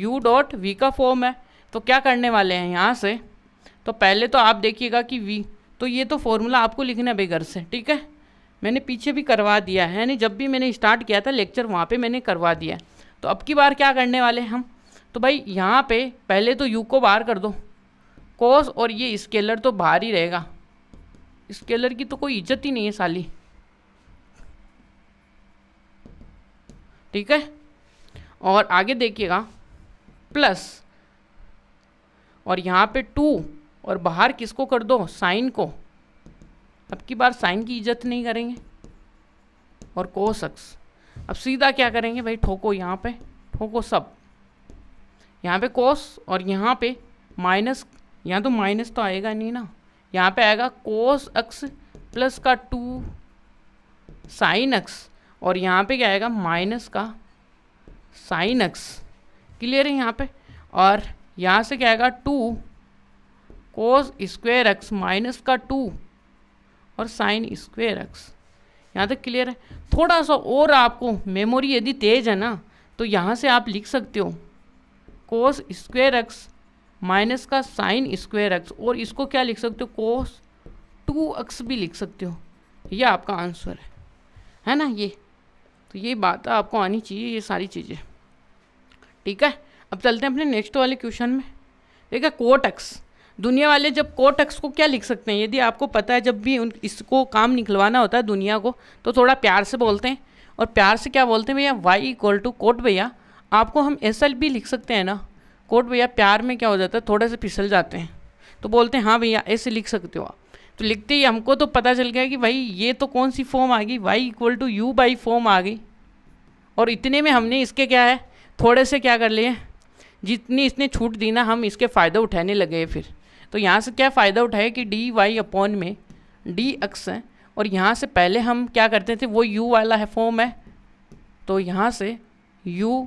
यू डॉट वी का फॉर्म है तो क्या करने वाले हैं यहाँ से तो पहले तो आप देखिएगा कि वी तो ये तो फॉर्मूला आपको लिखना है बेगर से ठीक है मैंने पीछे भी करवा दिया है यानी जब भी मैंने स्टार्ट किया था लेक्चर वहाँ पे मैंने करवा दिया है तो अब की बार क्या करने वाले हम तो भाई यहाँ पे पहले तो यू को बाहर कर दो कोस और ये स्केलर तो बाहर ही रहेगा स्केलर की तो कोई इज्जत ही नहीं है साली ठीक है और आगे देखिएगा प्लस और यहाँ पे टू और बाहर किसको कर दो साइन को अब की बार साइन की इज्जत नहीं करेंगे और शख्स अब सीधा क्या करेंगे भाई ठोको यहाँ पे ठोको सब यहाँ पे कोस और यहाँ पे माइनस यहाँ तो माइनस तो आएगा नहीं ना यहाँ पे आएगा कोस एक्स प्लस का टू साइन एक्स और यहाँ पे क्या आएगा माइनस का साइन एक्स क्लियर है यहाँ पे और यहाँ से क्या आएगा two cos square x minus का टू और साइन स्क्वेयर एक्स यहाँ तक क्लियर है थोड़ा सा और आपको मेमोरी यदि तेज है ना तो यहाँ से आप लिख सकते हो कोस स्क्वेयर एक्स माइनस का साइन स्क्वेयर एक्स और इसको क्या लिख सकते हो कोस टू एक्स भी लिख सकते हो ये आपका आंसर है है ना ये तो ये बात आपको आनी चाहिए ये सारी चीज़ें ठीक है अब चलते हैं अपने नेक्स्ट वाले क्वेश्चन में देखिए कोट एक्स दुनिया वाले जब कोटक्स को क्या लिख सकते हैं यदि आपको पता है जब भी उन इसको काम निकलवाना होता है दुनिया को तो थोड़ा प्यार से बोलते हैं और प्यार से क्या बोलते हैं भैया वाई इक्वल टू कोट भैया आपको हम एस एल भी लिख सकते हैं ना कोट भैया प्यार में क्या हो जाता है थोड़े से फिसल जाते हैं तो बोलते हैं हाँ भैया ऐसे लिख सकते हो आप तो लिखते ही हमको तो पता चल गया कि भाई ये तो कौन सी फॉर्म आ गई y equal to u by form आ गई और इतने में हमने इसके क्या है थोड़े से क्या कर लिए जितनी इसने छूट दी ना हम इसके फ़ायदे उठाने लगे फिर तो यहाँ से क्या फ़ायदा उठाए कि डी वाई अपॉन में डी एक्स है और यहाँ से पहले हम क्या करते थे वो यू वाला है फॉर्म है तो यहाँ से u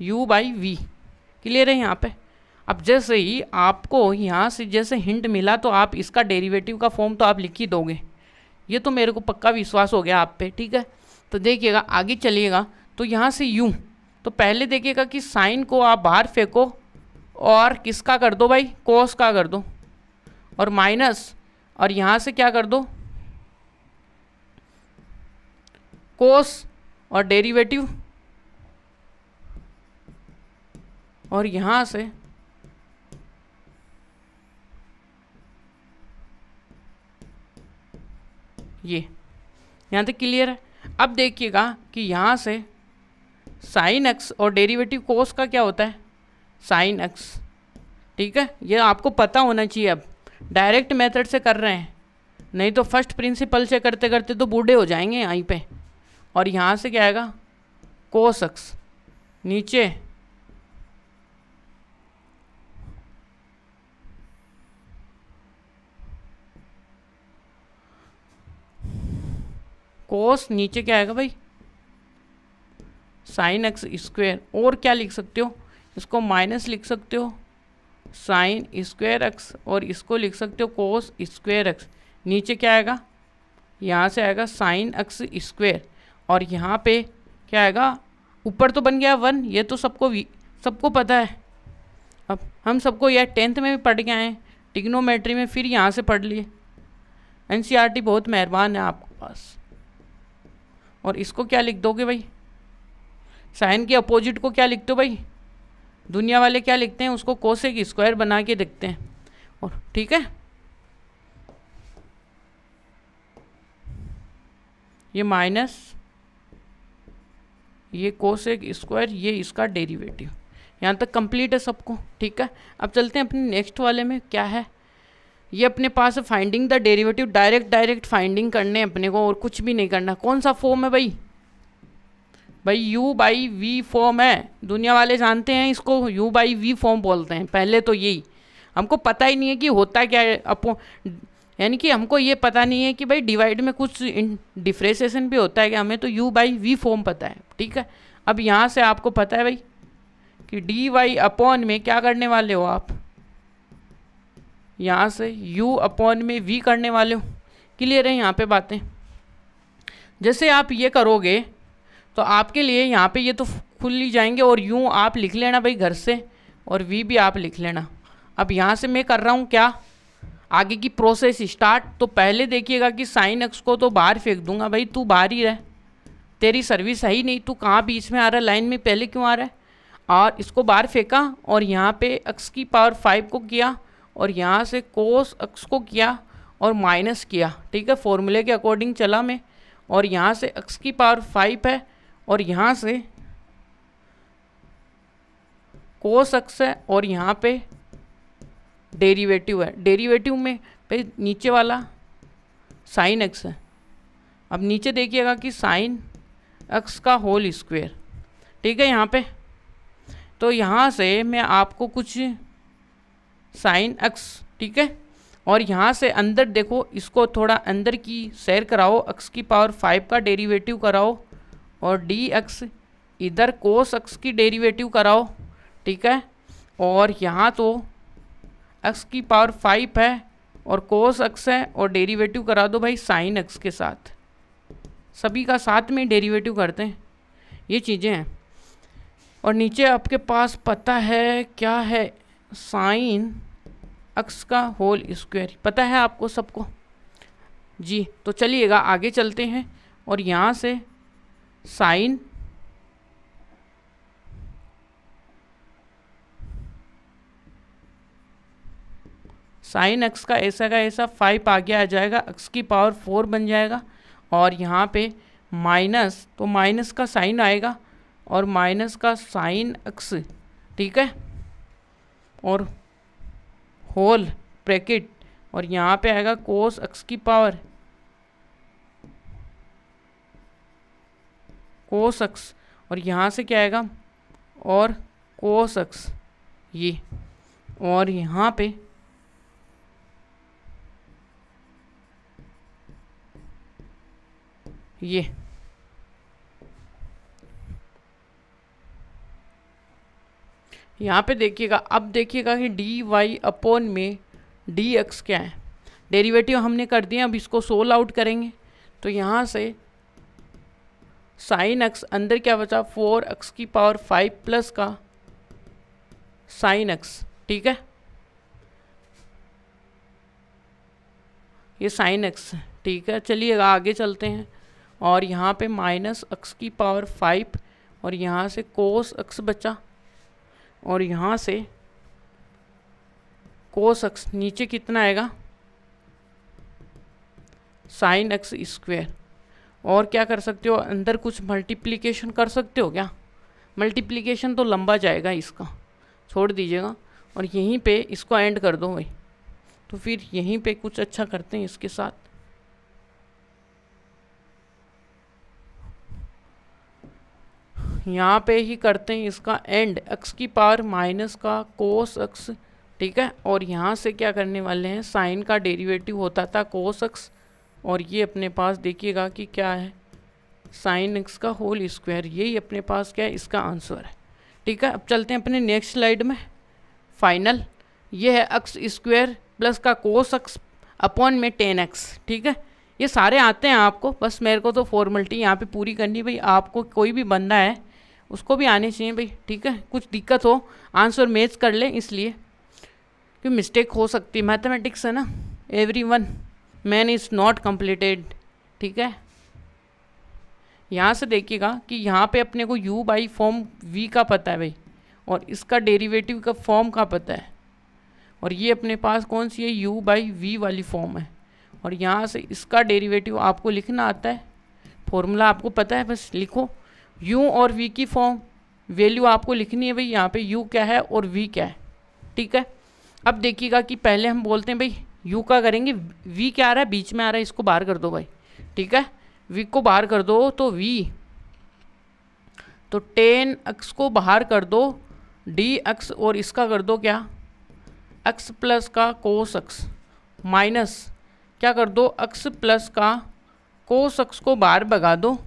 u by v clear है यहाँ पे अब जैसे ही आपको यहाँ से जैसे हिंट मिला तो आप इसका डेरिवेटिव का फॉर्म तो आप लिख ही दोगे ये तो मेरे को पक्का विश्वास हो गया आप पे ठीक है तो देखिएगा आगे चलिएगा तो यहाँ से यू तो पहले देखिएगा कि साइन को आप बाहर फेंको और किसका कर दो भाई कोस का कर दो और माइनस और यहाँ से क्या कर दो कोस और डेरिवेटिव और यहाँ से ये यहाँ तक क्लियर है अब देखिएगा कि यहाँ से साइन एक्स और डेरिवेटिव कोस का क्या होता है साइन एक्स ठीक है ये आपको पता होना चाहिए अब डायरेक्ट मेथड से कर रहे हैं नहीं तो फर्स्ट प्रिंसिपल से करते करते तो बूढ़े हो जाएंगे यहीं पे और यहाँ से क्या आएगा कोस एक्स नीचे कोस नीचे क्या आएगा भाई साइन एक्स स्क्वेयर और क्या लिख सकते हो इसको माइनस लिख सकते हो साइन स्क्वेयर एक्स और इसको लिख सकते हो कोस स्क्वेयर एक्स नीचे क्या आएगा यहाँ से आएगा साइन एक्स स्क्वेयर और यहाँ पे क्या आएगा ऊपर तो बन गया वन ये तो सबको सबको पता है अब हम सबको यह टेंथ में भी पढ़ के आए हैं टिग्नोमेट्री में फिर यहाँ से पढ़ लिए एन बहुत मेहरबान है आपके पास और इसको क्या लिख दोगे भाई साइन के अपोजिट को क्या लिखते हो भाई दुनिया वाले क्या लिखते हैं उसको कोसेक स्क्वायर बना के देखते हैं और ठीक है ये माइनस ये कोसेक स्क्वायर ये इसका डेरिवेटिव यहाँ तक कंप्लीट है सबको ठीक है अब चलते हैं अपने नेक्स्ट वाले में क्या है ये अपने पास finding the derivative direct direct finding करने अपने को और कुछ भी नहीं करना कौन सा फॉर्म है भाई भाई u बाई वी फॉर्म है दुनिया वाले जानते हैं इसको u बाई वी फॉर्म बोलते हैं पहले तो यही हमको पता ही नहीं है कि होता क्या है अपो यानी कि हमको ये पता नहीं है कि भाई डिवाइड में कुछ डिफ्रेसेशन भी होता है कि हमें तो u बाई वी फॉर्म पता है ठीक है अब यहाँ से आपको पता है भाई कि डी वाई अपॉन में क्या करने वाले हो आप यहाँ से u अपॉन में v करने वाले हो क्लियर है यहाँ पे बातें जैसे आप ये करोगे तो आपके लिए यहाँ पे ये तो खुल ही जाएंगे और यूँ आप लिख लेना भाई घर से और वी भी आप लिख लेना अब यहाँ से मैं कर रहा हूँ क्या आगे की प्रोसेस स्टार्ट तो पहले देखिएगा कि साइन एक्स को तो बाहर फेंक दूंगा भाई तू बाहर ही रह तेरी सर्विस है ही नहीं तू कहाँ बीच में आ रहा है लाइन में पहले क्यों आ रहा है और इसको बाहर फेंका और यहाँ पे एक्स की पावर फाइव को किया और यहाँ से कोस एक्स को किया और माइनस किया ठीक है फॉर्मूले के अकॉर्डिंग चला मैं और यहाँ से एक्स की पावर फाइव है और यहाँ से कोस अक्स है और यहाँ पे डेरिवेटिव है डेरिवेटिव में पे नीचे वाला साइन एक्स है अब नीचे देखिएगा कि साइन एक्स का होल स्क्वेयर ठीक है यहाँ पे तो यहाँ से मैं आपको कुछ साइन एक्स ठीक है और यहाँ से अंदर देखो इसको थोड़ा अंदर की सैर कराओ एक्स की पावर फाइव का डेरिवेटिव कराओ और डी एक्स इधर कोस एक्स की डेरिवेटिव कराओ ठीक है और यहाँ तो एक्स की पावर फाइव है और कोस एक्स है और डेरिवेटिव करा दो भाई साइन एक्स के साथ सभी का साथ में डेरिवेटिव करते हैं ये चीज़ें हैं और नीचे आपके पास पता है क्या है साइन एक्स का होल स्क्वायर पता है आपको सबको जी तो चलिएगा आगे चलते हैं और यहाँ से साइन साइन एक्स का ऐसा का ऐसा फाइव आगे आ जाएगा एक्स की पावर फोर बन जाएगा और यहाँ पे माइनस तो माइनस का साइन आएगा और माइनस का साइन एक्स ठीक है और होल ब्रैकेट और यहाँ पे आएगा कोस एक्स की पावर कोसक्स और यहाँ से क्या आएगा और कोस ये और यहाँ पे ये यहाँ पे देखिएगा अब देखिएगा कि डी वाई अपोन में डी एक्स क्या है डेरिवेटिव हमने कर दिया अब इसको सोल आउट करेंगे तो यहाँ से साइन एक्स अंदर क्या बचा फोर एक्स की पावर फाइव प्लस का साइन एक्स ठीक है ये साइन एक्स ठीक है चलिए आगे चलते हैं और यहाँ पे माइनस एक्स की पावर फाइव और यहाँ से कोस एक्स बचा और यहाँ से कोस एक्स नीचे कितना आएगा साइन एक्स स्क्वेयर और क्या कर सकते हो अंदर कुछ मल्टीप्लीकेशन कर सकते हो क्या मल्टीप्लीकेशन तो लंबा जाएगा इसका छोड़ दीजिएगा और यहीं पे इसको एंड कर दो भाई तो फिर यहीं पे कुछ अच्छा करते हैं इसके साथ यहाँ पे ही करते हैं इसका एंड एक्स की पावर माइनस का कोस एक्स ठीक है और यहाँ से क्या करने वाले हैं साइन का डेरिवेटिव होता था कोस एक्स और ये अपने पास देखिएगा कि क्या है साइन एक्स का होल स्क्वायर यही अपने पास क्या है इसका आंसर है ठीक है अब चलते हैं अपने नेक्स्ट स्लाइड में फाइनल ये है एक्स स्क्वायर प्लस का कोस एक्स अपॉन में टेन एक्स ठीक है ये सारे आते हैं आपको बस मेरे को तो फॉर्मेलिटी यहाँ पे पूरी करनी भाई आपको कोई भी बंदा है उसको भी आने चाहिए भाई ठीक है कुछ दिक्कत हो आंसर मेज कर लें इसलिए क्योंकि मिस्टेक हो सकती है मैथमेटिक्स है ना every one man is not completed ठीक है यहाँ से देखिएगा कि यहाँ पे अपने को u बाई फॉर्म v का पता है भाई और इसका डेरिवेटिव का फॉर्म का पता है और ये अपने पास कौन सी है u बाई वी वाली फॉर्म है और यहाँ से इसका डेरिवेटिव आपको लिखना आता है फॉर्मूला आपको पता है बस लिखो u और v की फॉर्म वैल्यू आपको लिखनी है भाई यहाँ पे u क्या है और v क्या है ठीक है अब देखिएगा कि पहले हम बोलते हैं भाई यू का करेंगे वी क्या आ रहा है बीच में आ रहा है इसको बाहर कर दो भाई ठीक है वी को बाहर कर दो तो वी तो टेन एक्स को बाहर कर दो डी एक्स और इसका कर दो क्या एक्स प्लस का कोस एक्स माइनस क्या कर दो एक्स प्लस का कोस एक्स को बाहर भगा दो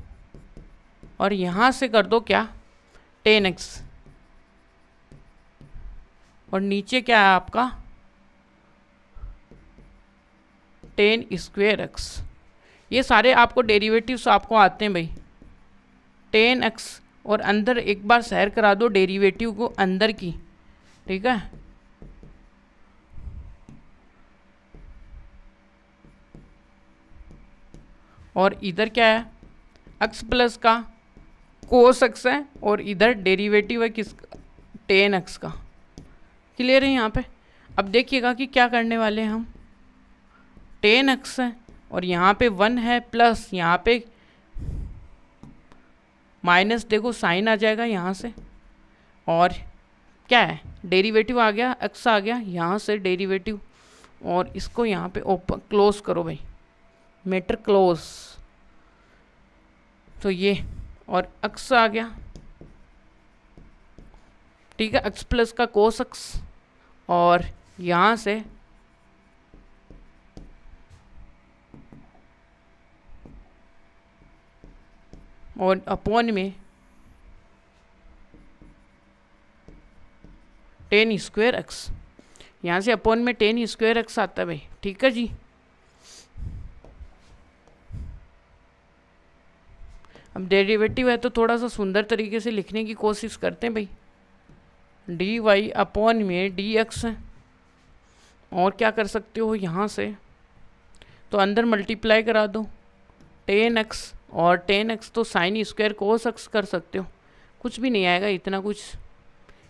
और यहाँ से कर दो क्या टेन एक्स और नीचे क्या है आपका टेन स्क्वेयर एक्स ये सारे आपको डेरिवेटिव्स आपको आते हैं भाई टेन एक्स और अंदर एक बार सैर करा दो डेरिवेटिव को अंदर की ठीक है और इधर क्या है एक्स प्लस का कोस एक्स है और इधर डेरिवेटिव है किस टेन एक्स का क्लियर है यहाँ पे अब देखिएगा कि क्या करने वाले हैं हम टेन एक्स है और यहाँ पे वन है प्लस यहाँ पे माइनस देखो साइन आ जाएगा यहाँ से और क्या है डेरिवेटिव आ गया एक्स आ गया यहाँ से डेरिवेटिव और इसको यहाँ पे ओपन क्लोज करो भाई मेटर क्लोज तो ये और एक्स आ गया ठीक है एक्स प्लस का कोस एक्स और यहाँ से और अपॉन में टेन स्क्वेयर एक्स यहाँ से अपॉन में टेन स्क्वेयर एक्स आता भाई ठीक है जी अब डेरिवेटिव है तो थोड़ा सा सुंदर तरीके से लिखने की कोशिश करते हैं भाई डी वाई अपॉन में डी एक्स है और क्या कर सकते हो यहाँ से तो अंदर मल्टीप्लाई करा दो टेन एक्स और टेन एक्स तो साइन स्क्वायर कोस एक्स कर सकते हो कुछ भी नहीं आएगा इतना कुछ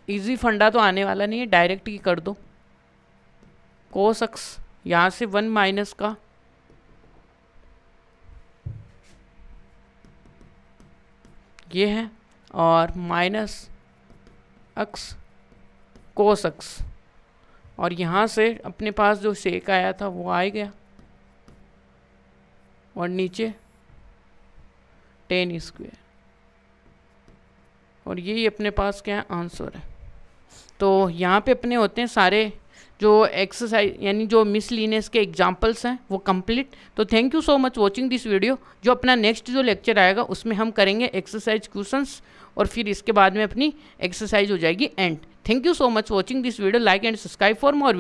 इजी फंडा तो आने वाला नहीं है डायरेक्ट ही कर दो कोस एक्स यहाँ से वन माइनस का ये है और माइनस अक्स कोस अक्स और यहाँ से अपने पास जो शेक आया था वो आ गया और नीचे टेन स्क्वेयर और यही अपने पास क्या है आंसर है तो यहाँ पे अपने होते हैं सारे जो एक्सरसाइज यानी जो मिसलिनियस के एग्जाम्पल्स हैं वो कंप्लीट तो thank you so much watching this video जो अपना नेक्स्ट जो लेक्चर आएगा उसमें हम करेंगे एक्सरसाइज क्वेश्चंस और फिर इसके बाद में अपनी एक्सरसाइज हो जाएगी and thank you so much watching this video like and subscribe for more